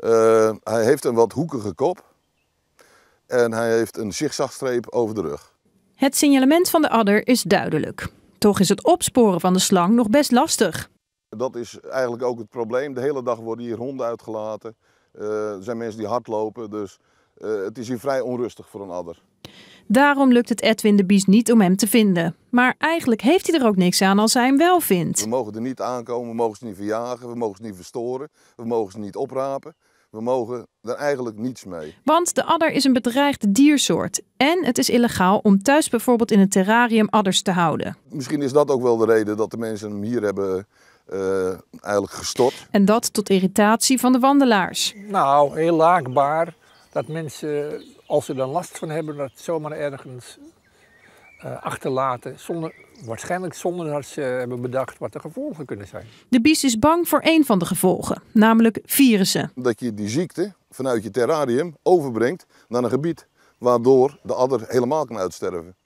Eh, hij heeft een wat hoekige kop en hij heeft een zigzagstreep over de rug. Het signalement van de adder is duidelijk. Toch is het opsporen van de slang nog best lastig. Dat is eigenlijk ook het probleem. De hele dag worden hier honden uitgelaten. Eh, er zijn mensen die hardlopen, dus eh, het is hier vrij onrustig voor een adder. Daarom lukt het Edwin de Bies niet om hem te vinden. Maar eigenlijk heeft hij er ook niks aan als hij hem wel vindt. We mogen er niet aankomen, we mogen ze niet verjagen, we mogen ze niet verstoren, we mogen ze niet oprapen. We mogen er eigenlijk niets mee. Want de adder is een bedreigde diersoort. En het is illegaal om thuis bijvoorbeeld in een terrarium adders te houden. Misschien is dat ook wel de reden dat de mensen hem hier hebben eh, eigenlijk gestort. En dat tot irritatie van de wandelaars. Nou, heel laakbaar dat mensen, als ze dan last van hebben, dat zomaar ergens eh, achterlaten. Zonder, waarschijnlijk zonder dat ze hebben bedacht wat de gevolgen kunnen zijn. De bies is bang voor één van de gevolgen, namelijk virussen. Dat je die ziekte vanuit je terrarium overbrengt naar een gebied waardoor de adder helemaal kan uitsterven.